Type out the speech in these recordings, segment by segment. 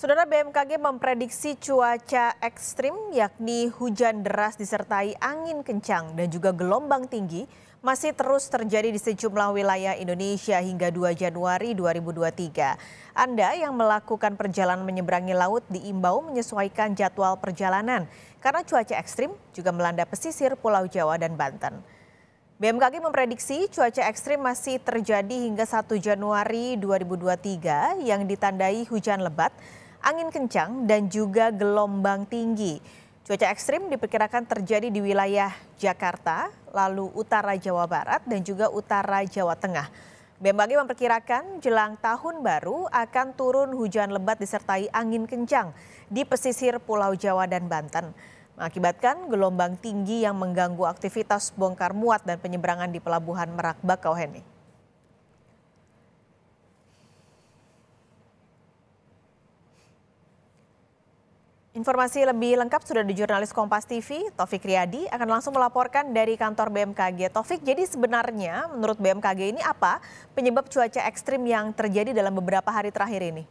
Saudara BMKG memprediksi cuaca ekstrim yakni hujan deras disertai angin kencang dan juga gelombang tinggi masih terus terjadi di sejumlah wilayah Indonesia hingga 2 Januari 2023. Anda yang melakukan perjalanan menyeberangi laut diimbau menyesuaikan jadwal perjalanan karena cuaca ekstrim juga melanda pesisir Pulau Jawa dan Banten. BMKG memprediksi cuaca ekstrim masih terjadi hingga 1 Januari 2023 yang ditandai hujan lebat angin kencang dan juga gelombang tinggi. Cuaca ekstrim diperkirakan terjadi di wilayah Jakarta, lalu utara Jawa Barat dan juga utara Jawa Tengah. BMKG memperkirakan jelang tahun baru akan turun hujan lebat disertai angin kencang di pesisir Pulau Jawa dan Banten. Mengakibatkan gelombang tinggi yang mengganggu aktivitas bongkar muat dan penyeberangan di Pelabuhan Merak Bakauheni. Informasi lebih lengkap sudah di jurnalis Kompas TV, Taufik Riyadi akan langsung melaporkan dari kantor BMKG. Taufik, jadi sebenarnya menurut BMKG ini apa penyebab cuaca ekstrim yang terjadi dalam beberapa hari terakhir ini?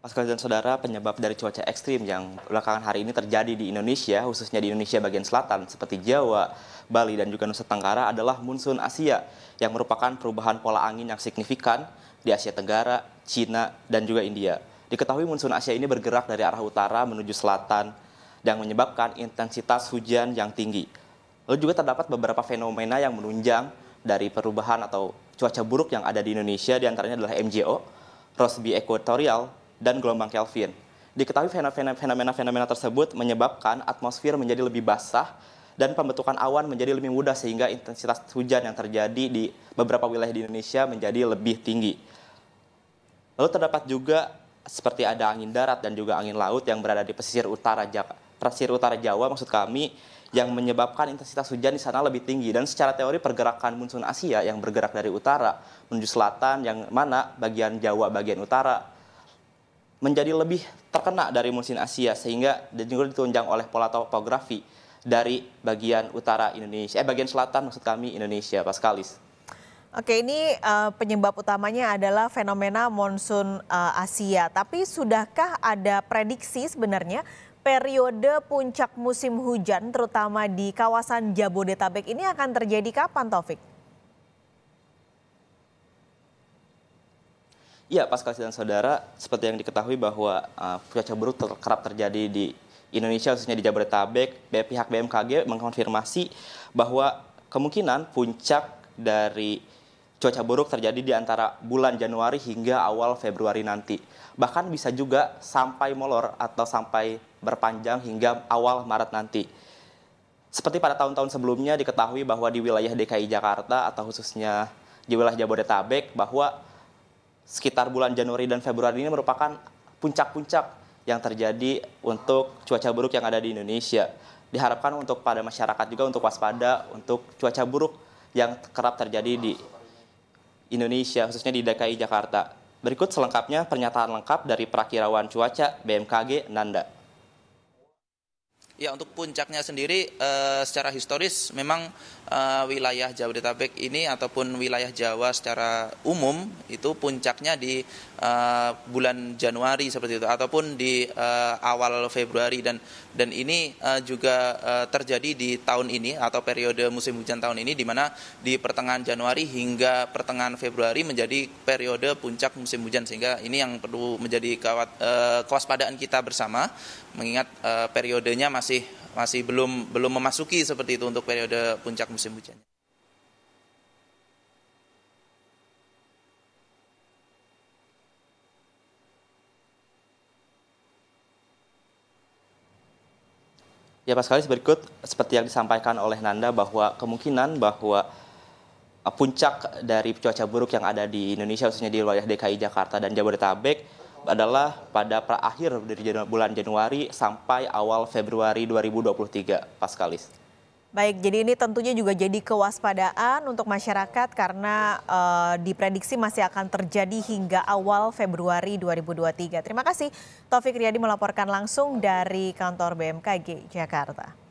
Pascal dan saudara, penyebab dari cuaca ekstrim yang belakangan hari ini terjadi di Indonesia, khususnya di Indonesia bagian selatan seperti Jawa, Bali, dan juga Nusa Tenggara adalah monsun Asia yang merupakan perubahan pola angin yang signifikan di Asia Tenggara, Cina, dan juga India. Diketahui monsun Asia ini bergerak dari arah utara menuju selatan dan menyebabkan intensitas hujan yang tinggi. Lalu juga terdapat beberapa fenomena yang menunjang dari perubahan atau cuaca buruk yang ada di Indonesia diantaranya adalah MJO, Rossby Equatorial, dan gelombang Kelvin. Diketahui fenomena-fenomena tersebut menyebabkan atmosfer menjadi lebih basah dan pembentukan awan menjadi lebih mudah sehingga intensitas hujan yang terjadi di beberapa wilayah di Indonesia menjadi lebih tinggi. Lalu terdapat juga seperti ada angin darat dan juga angin laut yang berada di pesisir utara Jawa, pesisir utara Jawa maksud kami yang menyebabkan intensitas hujan di sana lebih tinggi dan secara teori pergerakan monsun Asia yang bergerak dari utara menuju selatan yang mana bagian Jawa bagian utara menjadi lebih terkena dari monsun Asia sehingga dan juga ditunjang oleh pola topografi dari bagian utara Indonesia eh bagian selatan maksud kami Indonesia Paskalis. Oke, ini uh, penyebab utamanya adalah fenomena monsun uh, eh, Asia. Tapi sudahkah ada prediksi sebenarnya periode puncak musim hujan terutama di kawasan Jabodetabek ini akan terjadi kapan, Taufik? Ya, Pascal dan saudara, seperti yang diketahui bahwa uh, cuaca buruk ter kerap terjadi di Indonesia khususnya di Jabodetabek. Pihak BMKG mengkonfirmasi bahwa kemungkinan puncak dari cuaca buruk terjadi di antara bulan Januari hingga awal Februari nanti. Bahkan bisa juga sampai molor atau sampai berpanjang hingga awal Maret nanti. Seperti pada tahun-tahun sebelumnya diketahui bahwa di wilayah DKI Jakarta atau khususnya di wilayah Jabodetabek bahwa sekitar bulan Januari dan Februari ini merupakan puncak-puncak yang terjadi untuk cuaca buruk yang ada di Indonesia. Diharapkan untuk pada masyarakat juga untuk waspada untuk cuaca buruk yang kerap terjadi di Indonesia, khususnya di DKI Jakarta. Berikut selengkapnya pernyataan lengkap dari perakirawan Cuaca BMKG Nanda. Ya untuk puncaknya sendiri eh, secara historis memang eh, wilayah Jabodetabek ini ataupun wilayah Jawa secara umum itu puncaknya di eh, bulan Januari seperti itu ataupun di eh, awal Februari dan dan ini eh, juga eh, terjadi di tahun ini atau periode musim hujan tahun ini di mana di pertengahan Januari hingga pertengahan Februari menjadi periode puncak musim hujan sehingga ini yang perlu menjadi kawat, eh, kewaspadaan kita bersama mengingat uh, periodenya masih masih belum belum memasuki seperti itu untuk periode puncak musim hujan. Ya Pak Skalis berikut seperti yang disampaikan oleh Nanda bahwa kemungkinan bahwa eh, puncak dari cuaca buruk yang ada di Indonesia khususnya di wilayah DKI Jakarta dan Jabodetabek adalah pada akhir dari bulan Januari sampai awal Februari 2023, Paskalis. Baik, jadi ini tentunya juga jadi kewaspadaan untuk masyarakat karena uh, diprediksi masih akan terjadi hingga awal Februari 2023. Terima kasih Taufik Riyadi melaporkan langsung dari kantor BMKG Jakarta.